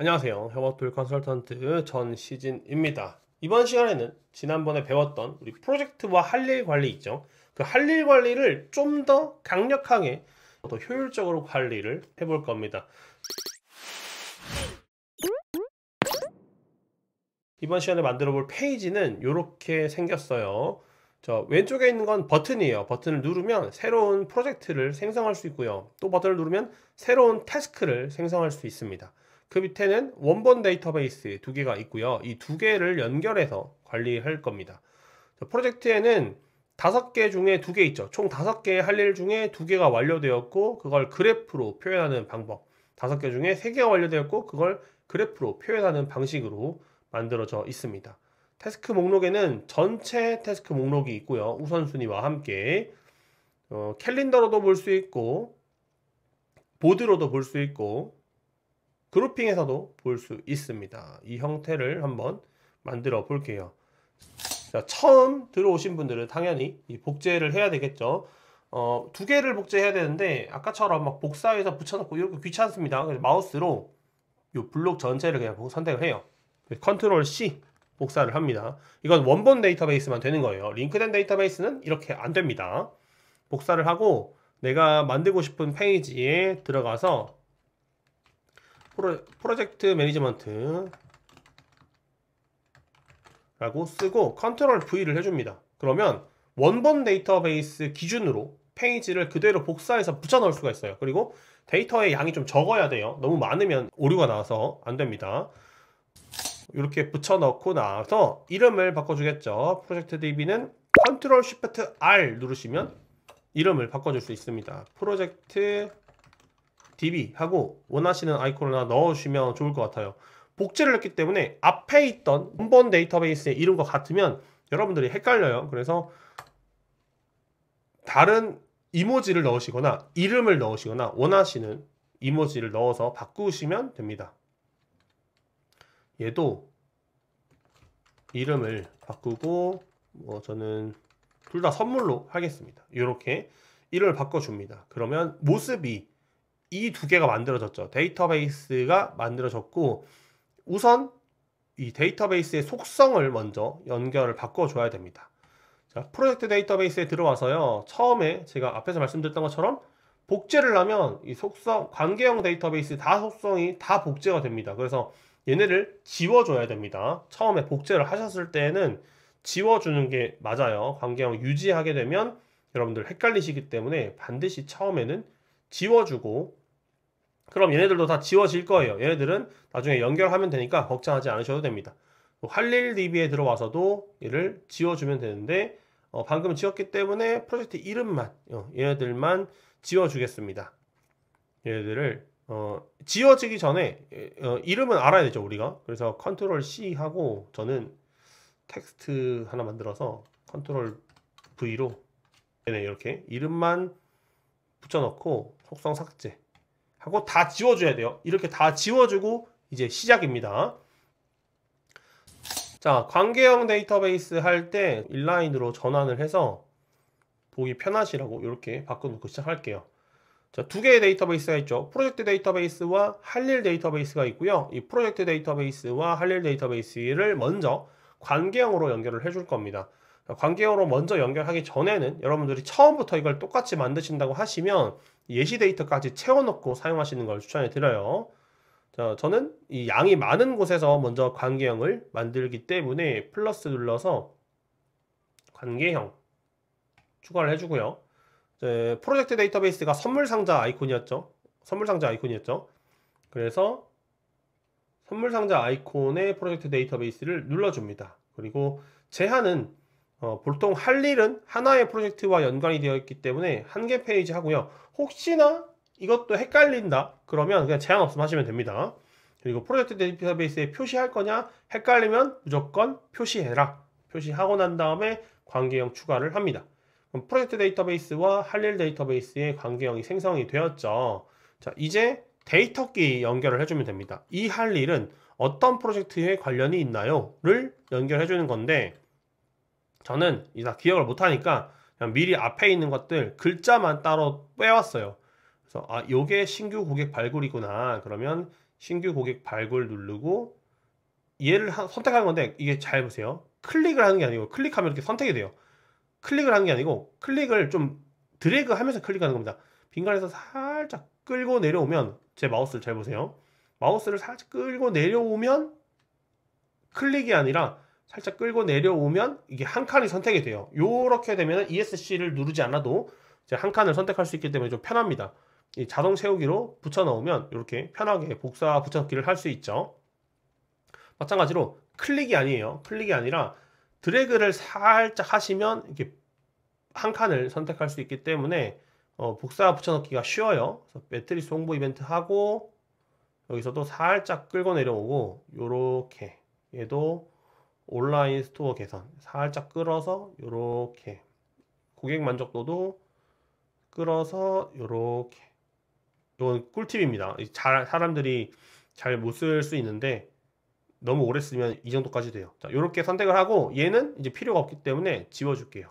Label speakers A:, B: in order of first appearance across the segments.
A: 안녕하세요. 협업툴 컨설턴트 전시진입니다. 이번 시간에는 지난번에 배웠던 우리 프로젝트와 할일 관리 있죠. 그 할일 관리를 좀 더 강력하게 더 효율적으로 관리를 해볼 겁니다. 이번 시간에 만들어 볼 페이지는 이렇게 생겼어요. 저 왼쪽에 있는 건 버튼이에요. 버튼을 누르면 새로운 프로젝트를 생성할 수 있고요. 또 버튼을 누르면 새로운 태스크를 생성할 수 있습니다. 그 밑에는 원본 데이터베이스 두 개가 있고요. 이 두 개를 연결해서 관리할 겁니다. 프로젝트에는 다섯 개 중에 두 개 있죠. 총 다섯 개의 할 일 중에 두 개가 완료되었고 그걸 그래프로 표현하는 방법. 다섯 개 중에 세 개가 완료되었고 그걸 그래프로 표현하는 방식으로 만들어져 있습니다. 태스크 목록에는 전체 태스크 목록이 있고요. 우선순위와 함께 어, 캘린더로도 볼 수 있고 보드로도 볼 수 있고 그룹핑에서도 볼 수 있습니다. 이 형태를 한번 만들어 볼게요. 자, 처음 들어오신 분들은 당연히 복제를 해야 되겠죠. 어, 두 개를 복제해야 되는데 아까처럼 막 복사해서 붙여놓고 이렇게 귀찮습니다. 그래서 마우스로 이 블록 전체를 그냥 선택을 해요. 컨트롤 C 복사를 합니다. 이건 원본 데이터베이스만 되는 거예요. 링크된 데이터베이스는 이렇게 안 됩니다. 복사를 하고 내가 만들고 싶은 페이지에 들어가서 프로, 프로젝트 매니지먼트 라고 쓰고 컨트롤 V를 해줍니다. 그러면 원본 데이터베이스 기준으로 페이지를 그대로 복사해서 붙여 넣을 수가 있어요. 그리고 데이터의 양이 좀 적어야 돼요. 너무 많으면 오류가 나와서 안 됩니다. 이렇게 붙여 넣고 나서 이름을 바꿔주겠죠. 프로젝트 DB는 컨트롤 쉬프트 R 누르시면 이름을 바꿔줄 수 있습니다. 프로젝트 DB 하고 원하시는 아이콘을 하나 넣어주시면 좋을 것 같아요. 복제를 했기 때문에 앞에 있던 원번 데이터베이스의 이름과 같으면 여러분들이 헷갈려요. 그래서 다른 이모지를 넣으시거나 이름을 넣으시거나 원하시는 이모지를 넣어서 바꾸시면 됩니다. 얘도 이름을 바꾸고 뭐 저는 둘 다 선물로 하겠습니다. 이렇게 이름을 바꿔줍니다. 그러면 모습이 이두 개가 만들어졌죠. 데이터베이스가 만들어졌고 우선 이 데이터베이스의 속성을 먼저 연결을 바꿔줘야 됩니다. 자, 프로젝트 데이터베이스에 들어와서요. 처음에 제가 앞에서 말씀드렸던 것처럼 복제를 하면 이 속성, 관계형 데이터베이스 다 속성이 다 복제가 됩니다. 그래서 얘네를 지워줘야 됩니다. 처음에 복제를 하셨을 때는 지워주는 게 맞아요. 관계형 유지하게 되면 여러분들 헷갈리시기 때문에 반드시 처음에는 지워주고 그럼 얘네들도 다 지워질 거예요. 얘네들은 나중에 연결하면 되니까 걱정하지 않으셔도 됩니다. 할릴 DB에 들어와서도 얘를 지워주면 되는데 어, 방금 지웠기 때문에 프로젝트 이름만 어, 얘네들만 지워주겠습니다. 얘네들을 어, 지워지기 전에 어, 이름은 알아야 되죠 우리가. 그래서 컨트롤 C 하고 저는 텍스트 하나 만들어서 컨트롤 V로 얘네 이렇게 이름만 붙여넣고 속성 삭제 하고 다 지워줘야 돼요. 이렇게 다 지워주고 이제 시작입니다. 자, 관계형 데이터베이스 할 때 인라인으로 전환을 해서 보기 편하시라고 이렇게 바꿔놓고 시작할게요. 자, 두 개의 데이터베이스가 있죠. 프로젝트 데이터베이스와 할일 데이터베이스가 있고요. 이 프로젝트 데이터베이스와 할일 데이터베이스를 먼저 관계형으로 연결을 해줄 겁니다. 관계형으로 먼저 연결하기 전에는 여러분들이 처음부터 이걸 똑같이 만드신다고 하시면 예시 데이터까지 채워놓고 사용하시는 걸 추천해 드려요. 저는 이 양이 많은 곳에서 먼저 관계형을 만들기 때문에 플러스 눌러서 관계형 추가를 해주고요. 이제 프로젝트 데이터베이스가 선물 상자 아이콘이었죠. 선물 상자 아이콘이었죠. 그래서 선물 상자 아이콘의 프로젝트 데이터베이스를 눌러줍니다. 그리고 제한은 어, 보통 할 일은 하나의 프로젝트와 연관이 되어 있기 때문에 한 개 페이지 하고요. 혹시나 이것도 헷갈린다 그러면 그냥 제한 없음 하시면 됩니다. 그리고 프로젝트 데이터베이스에 표시할 거냐 헷갈리면 무조건 표시해라. 표시하고 난 다음에 관계형 추가를 합니다. 그럼 프로젝트 데이터베이스와 할 일 데이터베이스의 관계형이 생성이 되었죠. 자 이제 데이터끼 연결을 해주면 됩니다. 이 할일은 어떤 프로젝트에 관련이 있나요? 를 연결해주는 건데 저는 이다 기억을 못하니까 그냥 미리 앞에 있는 것들 글자만 따로 빼왔어요. 그래서 아 요게 신규 고객 발굴이구나. 그러면 신규 고객 발굴 누르고 얘를 하, 선택한 건데 이게 잘 보세요. 클릭을 하는 게 아니고 클릭하면 이렇게 선택이 돼요. 클릭을 하는 게 아니고 클릭을 좀 드래그 하면서 클릭하는 겁니다. 빈칸에서 살짝 끌고 내려오면 제 마우스를 잘 보세요. 마우스를 살짝 끌고 내려오면 클릭이 아니라 살짝 끌고 내려오면 이게 한 칸이 선택이 돼요. 이렇게 되면 ESC를 누르지 않아도 이제 한 칸을 선택할 수 있기 때문에 좀 편합니다. 이 자동 채우기로 붙여 넣으면 이렇게 편하게 복사 붙여넣기를 할 수 있죠. 마찬가지로 클릭이 아니에요. 클릭이 아니라 드래그를 살짝 하시면 이렇게 한 칸을 선택할 수 있기 때문에 어, 복사 붙여넣기가 쉬워요. 그래서 매트리스 홍보 이벤트 하고 여기서도 살짝 끌고 내려오고 요렇게 얘도 온라인 스토어 개선 살짝 끌어서 이렇게 고객 만족도도 끌어서 이렇게 이건 꿀팁입니다. 잘 사람들이 잘 못 쓸 수 있는데 너무 오래 쓰면 이 정도까지 돼요. 자, 이렇게 선택을 하고 얘는 이제 필요가 없기 때문에 지워줄게요.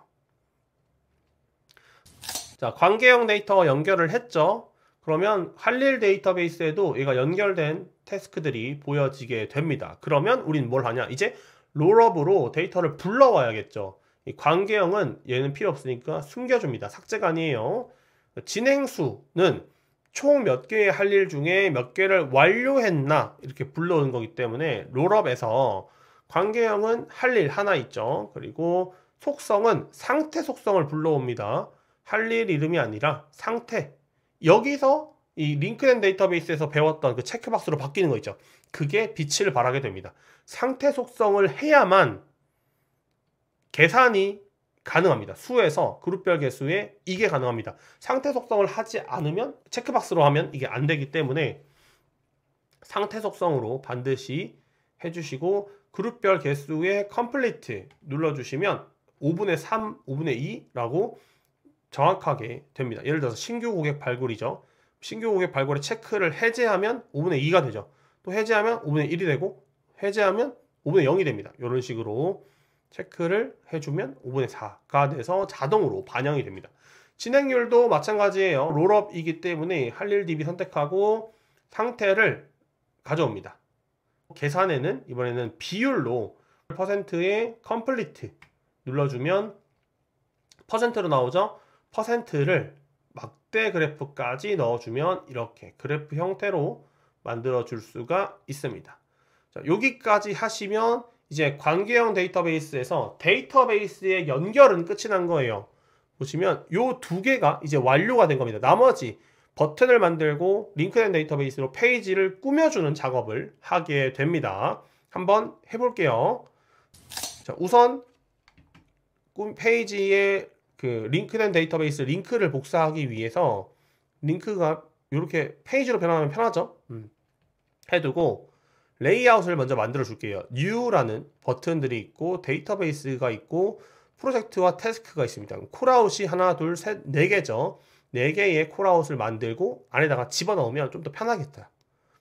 A: 자, 관계형 데이터 연결을 했죠. 그러면 할일 데이터베이스에도 얘가 연결된 태스크들이 보여지게 됩니다. 그러면 우린 뭘 하냐? 이제 롤업으로 데이터를 불러와야겠죠. 관계형은 얘는 필요 없으니까 숨겨줍니다. 삭제가 아니에요. 진행수는 총 몇 개의 할 일 중에 몇 개를 완료했나 이렇게 불러오는 거기 때문에 롤업에서 관계형은 할 일 하나 있죠. 그리고 속성은 상태 속성을 불러옵니다. 할 일 이름이 아니라 상태. 여기서 이 링크된 데이터베이스에서 배웠던 그 체크박스로 바뀌는 거 있죠. 그게 빛을 발하게 됩니다. 상태 속성을 해야만 계산이 가능합니다. 수에서 그룹별 개수에 이게 가능합니다. 상태 속성을 하지 않으면 체크박스로 하면 이게 안 되기 때문에 상태 속성으로 반드시 해주시고 그룹별 개수의 컴플리트 눌러주시면 5분의 3, 5분의 2라고 정확하게 됩니다. 예를 들어서 신규 고객 발굴이죠. 신규 고객 발굴에 체크를 해제하면 5분의 2가 되죠. 또 해제하면 5분의 1이 되고 해제하면 5분의 0이 됩니다. 이런 식으로 체크를 해주면 5분의 4가 돼서 자동으로 반영이 됩니다. 진행률도 마찬가지예요. 롤업이기 때문에 할일DB 선택하고 상태를 가져옵니다. 계산에는 이번에는 비율로 퍼센트의 컴플리트 눌러주면 퍼센트로 나오죠. 퍼센트를 막대 그래프까지 넣어주면 이렇게 그래프 형태로 만들어 줄 수가 있습니다. 자, 여기까지 하시면 이제 관계형 데이터베이스에서 데이터베이스의 연결은 끝이 난 거예요. 보시면 요 두 개가 이제 완료가 된 겁니다. 나머지 버튼을 만들고 링크된 데이터베이스로 페이지를 꾸며주는 작업을 하게 됩니다. 한번 해볼게요. 자, 우선 페이지에 그 링크된 데이터베이스 링크를 복사하기 위해서 링크가 이렇게 페이지로 변하면 편하죠. 음. 해두고 레이아웃을 먼저 만들어 줄게요. new라는 버튼들이 있고 데이터베이스가 있고 프로젝트와 태스크가 있습니다. 콜아웃이 하나, 둘, 셋, 네 개죠. 네 개의 콜아웃을 만들고 안에다가 집어넣으면 좀 더 편하겠다.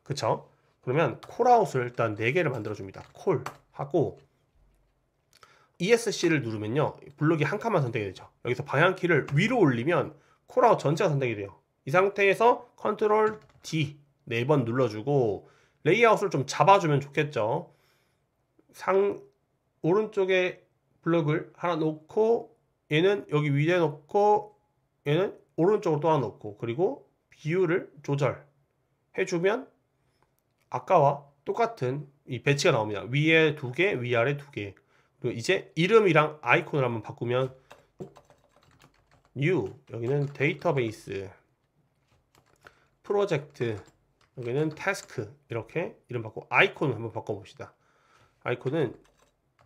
A: 그쵸? 그러면 콜아웃을 일단 네 개를 만들어 줍니다. 콜 하고 ESC를 누르면요. 블록이 한 칸만 선택이 되죠. 여기서 방향키를 위로 올리면 콜아웃 전체가 선택이 돼요. 이 상태에서 컨트롤 D 네 번 눌러주고 레이아웃을 좀 잡아주면 좋겠죠. 상 오른쪽에 블록을 하나 놓고 얘는 여기 위에 놓고 얘는 오른쪽으로 또 하나 놓고 그리고 비율을 조절해주면 아까와 똑같은 이 배치가 나옵니다. 위에 두 개, 위아래 두 개. 그리고 이제 이름이랑 아이콘을 한번 바꾸면 new 여기는 데이터베이스 프로젝트 여기는 태스크 이렇게 이름 바꿔 아이콘 을 한번 바꿔봅시다 아이콘은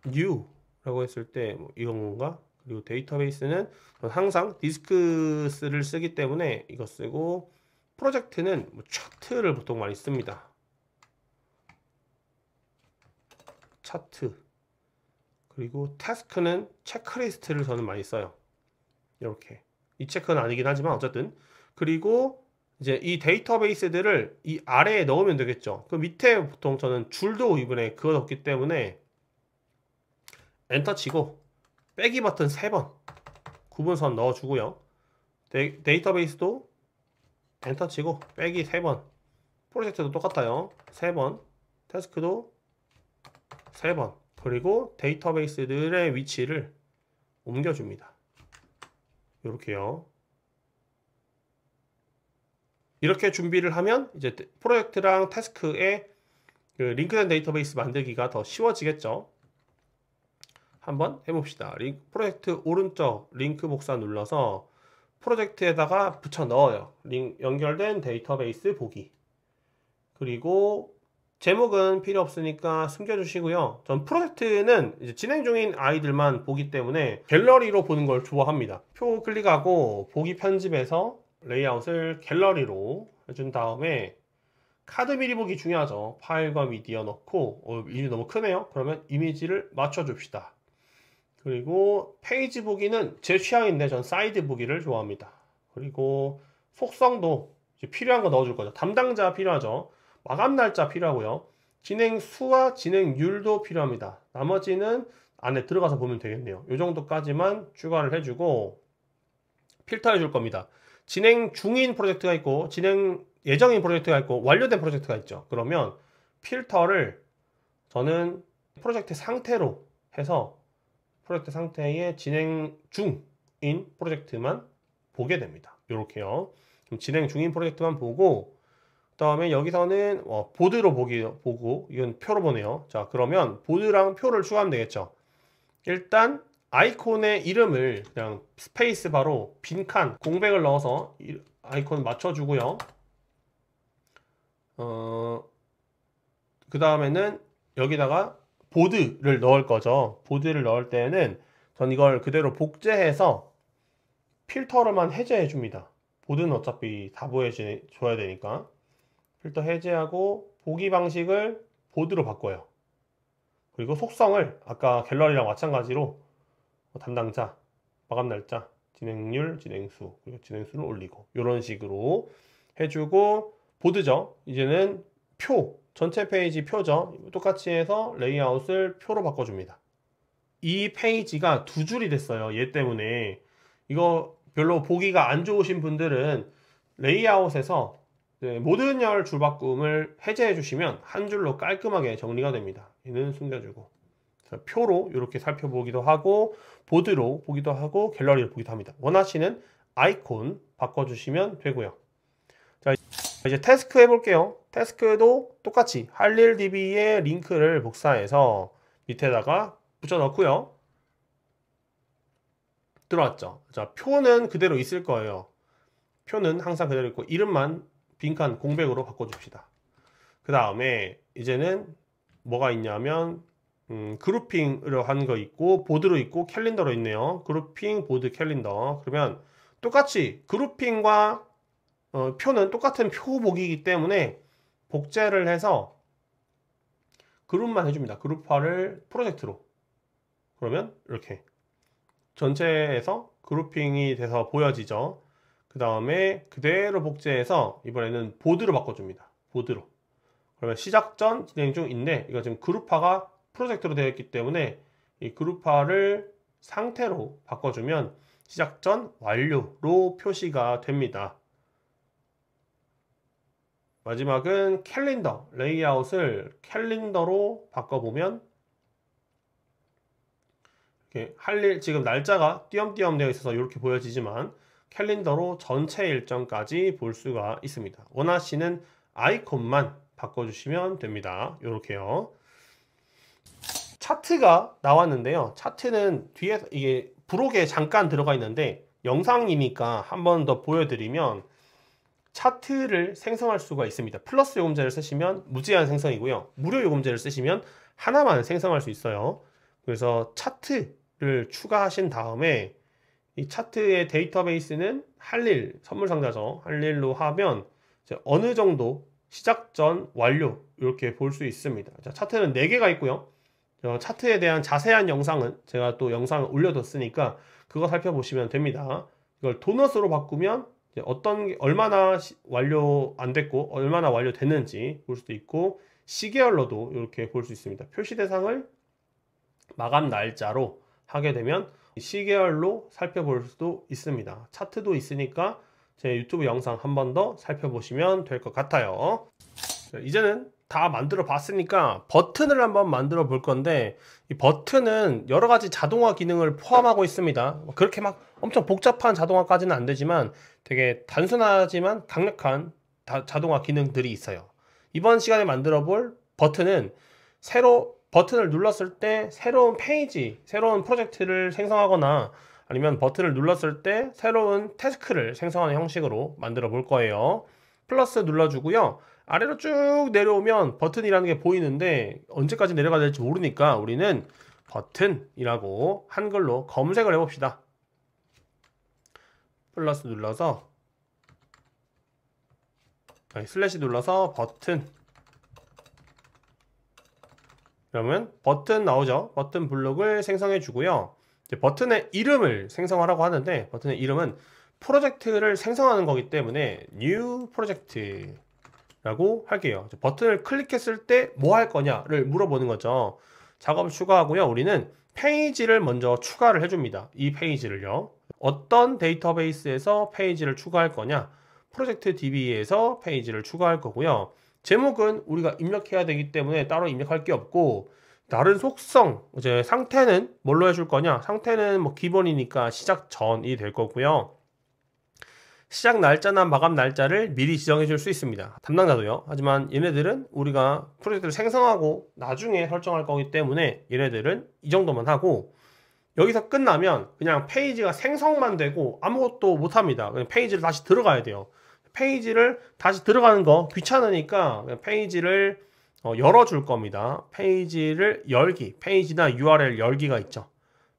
A: new라고 했을 때뭐 이런 건가 그리고 데이터베이스는 항상 디스크를 쓰기 때문에 이거 쓰고 프로젝트는 뭐 차트를 보통 많이 씁니다 차트 그리고 태스크는 체크리스트를 저는 많이 써요 이렇게 이 체크는 아니긴 하지만 어쨌든 그리고 이제 이 데이터베이스들을 이 아래에 넣으면 되겠죠. 그 밑에 보통 저는 줄도 이번에 그어 넣기 때문에 엔터 치고 빼기 버튼 3번 구분선 넣어주고요. 데이, 터베이스도 엔터 치고 빼기 3번 프로젝트도 똑같아요. 3번 태스크도 3번 그리고 데이터베이스들의 위치를 옮겨줍니다. 이렇게요. 이렇게 준비를 하면 이제 프로젝트랑 태스크에그 링크된 데이터베이스 만들기가 더 쉬워지겠죠. 한번 해봅시다. 링, 프로젝트 오른쪽 링크 복사 눌러서 프로젝트에다가 붙여 넣어요. 링, 연결된 데이터베이스 보기. 그리고 제목은 필요 없으니까 숨겨주시고요. 전 프로젝트는 진행 중인 아이들만 보기 때문에 갤러리로 보는 걸 좋아합니다. 표 클릭하고 보기 편집에서 레이아웃을 갤러리로 해준 다음에 카드 미리 보기 중요하죠. 파일과 미디어 넣고 어, 이미 너무 크네요. 그러면 이미지를 맞춰줍시다. 그리고 페이지 보기는 제 취향인데 전 사이드 보기를 좋아합니다. 그리고 속성도 필요한 거 넣어줄 거죠. 담당자 필요하죠. 마감 날짜 필요하고요. 진행 수와 진행율도 필요합니다. 나머지는 안에 들어가서 보면 되겠네요. 이 정도까지만 추가를 해주고 필터해 줄 겁니다. 진행 중인 프로젝트가 있고 진행 예정인 프로젝트가 있고 완료된 프로젝트가 있죠. 그러면 필터를 저는 프로젝트 상태로 해서 프로젝트 상태의 진행 중인 프로젝트만 보게 됩니다. 이렇게요. 진행 중인 프로젝트만 보고 그 다음에 여기서는 어, 보드로 보기 보고 이건 표로 보네요. 자 그러면 보드랑 표를 추가하면 되겠죠. 일단 아이콘의 이름을 그냥 스페이스 바로 빈칸 공백을 넣어서 아이콘 맞춰주고요. 어, 그 다음에는 여기다가 보드를 넣을 거죠. 보드를 넣을 때는 에전 이걸 그대로 복제해서 필터로만 해제해 줍니다. 보드는 어차피 다 보여줘야 되니까 필터 해제하고 보기 방식을 보드로 바꿔요. 그리고 속성을 아까 갤러리랑 마찬가지로 어, 담당자, 마감 날짜, 진행률, 진행수, 그리고 진행수를 올리고 이런 식으로 해주고 보드죠. 이제는 표, 전체 페이지 표죠. 똑같이 해서 레이아웃을 표로 바꿔줍니다. 이 페이지가 두 줄이 됐어요. 얘 때문에 이거 별로 보기가 안 좋으신 분들은 레이아웃에서 모든 열 줄 바꿈을 해제해 주시면 한 줄로 깔끔하게 정리가 됩니다. 얘는 숨겨주고 표로 이렇게 살펴보기도 하고 보드로 보기도 하고 갤러리를 보기도 합니다. 원하시는 아이콘 바꿔주시면 되고요. 자 이제 태스크 해볼게요. 태스크도 에 똑같이 할릴DB의 링크를 복사해서 밑에다가 붙여넣고요. 들어왔죠. 자 표는 그대로 있을 거예요. 표는 항상 그대로 있고 이름만 빈칸 공백으로 바꿔줍시다. 그 다음에 이제는 뭐가 있냐면 음, 그룹핑으로 한 거 있고 보드로 있고 캘린더로 있네요. 그룹핑, 보드, 캘린더. 그러면 똑같이 그룹핑과 어, 표는 똑같은 표복이기 때문에 복제를 해서 그룹만 해줍니다. 그룹화를 프로젝트로. 그러면 이렇게 전체에서 그룹핑이 돼서 보여지죠. 그 다음에 그대로 복제해서 이번에는 보드로 바꿔줍니다. 보드로. 그러면 시작 전, 진행 중, 인데 이거 지금 그룹화가 프로젝트로 되어 있기 때문에 이 그룹화를 상태로 바꿔주면 시작 전 완료로 표시가 됩니다. 마지막은 캘린더 레이아웃을 캘린더로 바꿔보면 이렇게 할 일 지금 날짜가 띄엄띄엄 되어 있어서 이렇게 보여지지만 캘린더로 전체 일정까지 볼 수가 있습니다. 원하시는 아이콘만 바꿔주시면 됩니다. 이렇게요. 차트가 나왔는데요. 차트는 뒤에 이게 브록에 잠깐 들어가 있는데 영상이니까 한번 더 보여드리면 차트를 생성할 수가 있습니다. 플러스 요금제를 쓰시면 무제한 생성이고요. 무료 요금제를 쓰시면 하나만 생성할 수 있어요. 그래서 차트를 추가하신 다음에 이 차트의 데이터베이스는 할일 선물 상자죠. 할일로 하면 어느 정도 시작 전 완료 이렇게 볼 수 있습니다. 자, 차트는 4개가 있고요. 어, 차트에 대한 자세한 영상은 제가 또 영상을 올려뒀으니까 그거 살펴보시면 됩니다. 이걸 도넛으로 바꾸면 어떤 게 얼마나 시, 완료 안 됐고 얼마나 완료됐는지 볼 수도 있고 시계열로도 이렇게 볼 수 있습니다. 표시 대상을 마감 날짜로 하게 되면 시계열로 살펴볼 수도 있습니다. 차트도 있으니까 제 유튜브 영상 한 번 더 살펴보시면 될 것 같아요. 이제는 다 만들어 봤으니까 버튼을 한번 만들어 볼 건데 이 버튼은 여러 가지 자동화 기능을 포함하고 있습니다 그렇게 막 엄청 복잡한 자동화까지는 안 되지만 되게 단순하지만 강력한 다, 자동화 기능들이 있어요 이번 시간에 만들어 볼 버튼은 새로 버튼을 눌렀을 때 새로운 페이지 새로운 프로젝트를 생성하거나 아니면 버튼을 눌렀을 때 새로운 태스크를 생성하는 형식으로 만들어 볼 거예요 플러스 눌러주고요 아래로 쭉 내려오면 버튼이라는 게 보이는데 언제까지 내려가야 될지 모르니까 우리는 버튼이라고 한글로 검색을 해봅시다. 플러스 눌러서 아니, 슬래시 눌러서 버튼 그러면 버튼 나오죠. 버튼 블록을 생성해 주고요. 버튼의 이름을 생성하라고 하는데 버튼의 이름은 프로젝트를 생성하는 거기 때문에 new Project 라고 할게요. 버튼을 클릭했을 때 뭐 할 거냐를 물어보는 거죠. 작업을 추가하고요. 우리는 페이지를 먼저 추가를 해줍니다. 이 페이지를요. 어떤 데이터베이스에서 페이지를 추가할 거냐. 프로젝트 DB에서 페이지를 추가할 거고요. 제목은 우리가 입력해야 되기 때문에 따로 입력할 게 없고 다른 속성, 이제 상태는 뭘로 해줄 거냐? 상태는 뭐 기본이니까 시작 전이 될 거고요. 시작 날짜나 마감 날짜를 미리 지정해 줄 수 있습니다. 담당자도요. 하지만 얘네들은 우리가 프로젝트를 생성하고 나중에 설정할 거기 때문에 얘네들은 이 정도만 하고 여기서 끝나면 그냥 페이지가 생성만 되고 아무것도 못 합니다. 그냥 페이지를 다시 들어가야 돼요. 페이지를 다시 들어가는 거 귀찮으니까 그냥 페이지를 어, 열어줄 겁니다. 페이지를 열기, 페이지나 URL 열기가 있죠.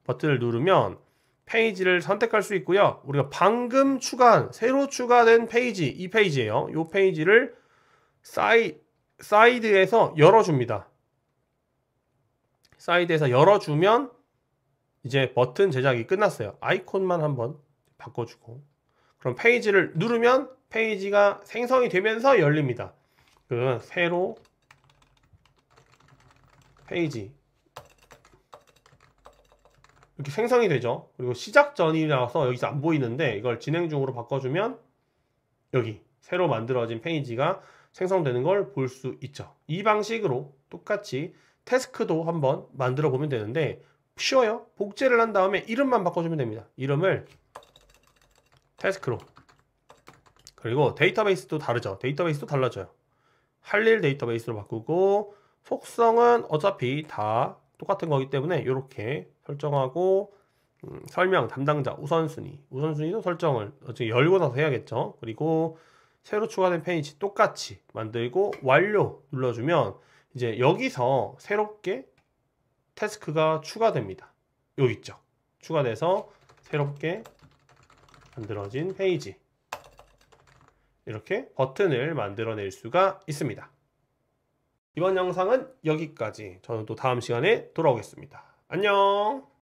A: 버튼을 누르면 페이지를 선택할 수 있고요. 우리가 방금 추가한 새로 추가된 페이지 이 페이지예요. 이 페이지를 사이, 사이드에서 열어줍니다. 사이드에서 열어주면 이제 버튼 제작이 끝났어요. 아이콘만 한번 바꿔주고 그럼 페이지를 누르면 페이지가 생성이 되면서 열립니다. 그 새로 페이지 이렇게 생성이 되죠. 그리고 시작 전이라서 여기서 안 보이는데 이걸 진행 중으로 바꿔주면 여기 새로 만들어진 페이지가 생성되는 걸 볼 수 있죠. 이 방식으로 똑같이 태스크도 한번 만들어 보면 되는데 쉬워요. 복제를 한 다음에 이름만 바꿔주면 됩니다. 이름을 태스크로 그리고 데이터베이스도 다르죠. 데이터베이스도 달라져요. 할 일 데이터베이스로 바꾸고 속성은 어차피 다 똑같은 거기 때문에 이렇게 설정하고 음, 설명 담당자 우선순위 우선순위도 설정을 어차피 열고 나서 해야겠죠 그리고 새로 추가된 페이지 똑같이 만들고 완료 눌러주면 이제 여기서 새롭게 태스크가 추가됩니다 여기 있죠 추가돼서 새롭게 만들어진 페이지 이렇게 버튼을 만들어낼 수가 있습니다 이번 영상은 여기까지. 저는 또 다음 시간에 돌아오겠습니다. 안녕!